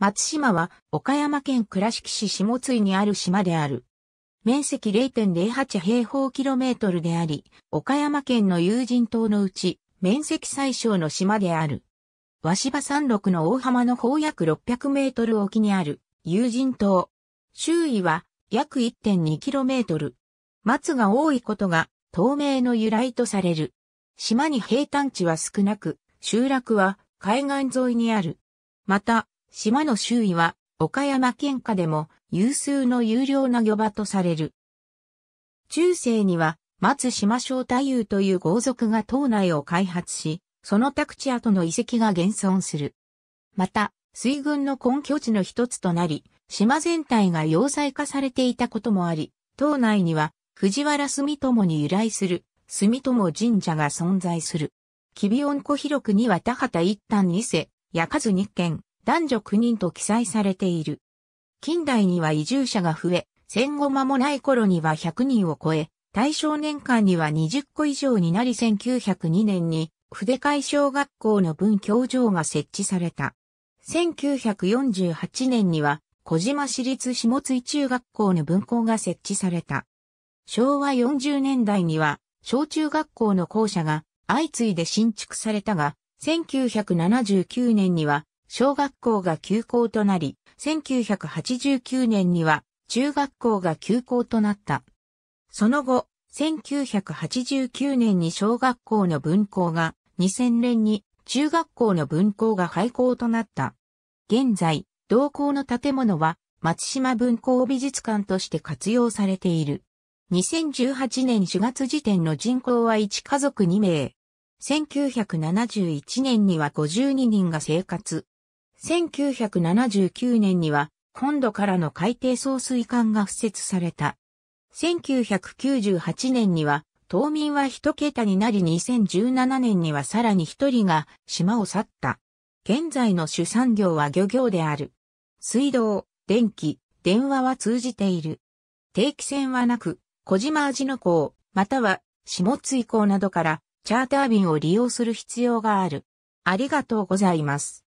松島は岡山県倉敷市下津井にある島である。面積0.08平方キロメートルであり、岡山県の有人島のうち面積最小の島である。和芝山麓の大浜の方約600メートル沖にある有人島。周囲は約1.2キロメートル。松が多いことが透明の由来とされる。島に平坦地は少なく、集落は海岸沿いにある。また、島の周囲は、岡山県下でも有数の有料な漁場とされる。中世には、松島正太夫という豪族が島内を開発し、その宅地跡の遺跡が現存する。また、水軍の根拠地の一つとなり、島全体が要塞化されていたこともあり、島内には藤原住友に由来する住友神社が存在する。キビオン広くには田畑一旦二世、焼かず二軒、男女9人と記載されている。近代には移住者が増え、戦後間もない頃には100人を超え、大正年間には20個以上になり1902年に筆会小学校の文教場が設置された。1948年には小島市立下津井中学校の文校が設置された。昭和40年代には小中学校の校舎が相次いで新築されたが、1979年には小学校が休校となり、1989年には中学校が休校となった。その後、1989年に小学校の分校が、2000年に中学校の分校が廃校となった。現在、同校の建物は松島文校美術館として活用されている。2018年4月時点の人口は1家族2名。1971年には52人が生活。1979年には本土からの海底送水管が敷設された。1998年には島民は一桁になり2017年にはさらに一人が島を去った。現在の主産業は漁業である。水道、電気、電話は通じている。定期船はなく、小島味の港、または下津港などからチャーター便を利用する必要がある。ありがとうございます。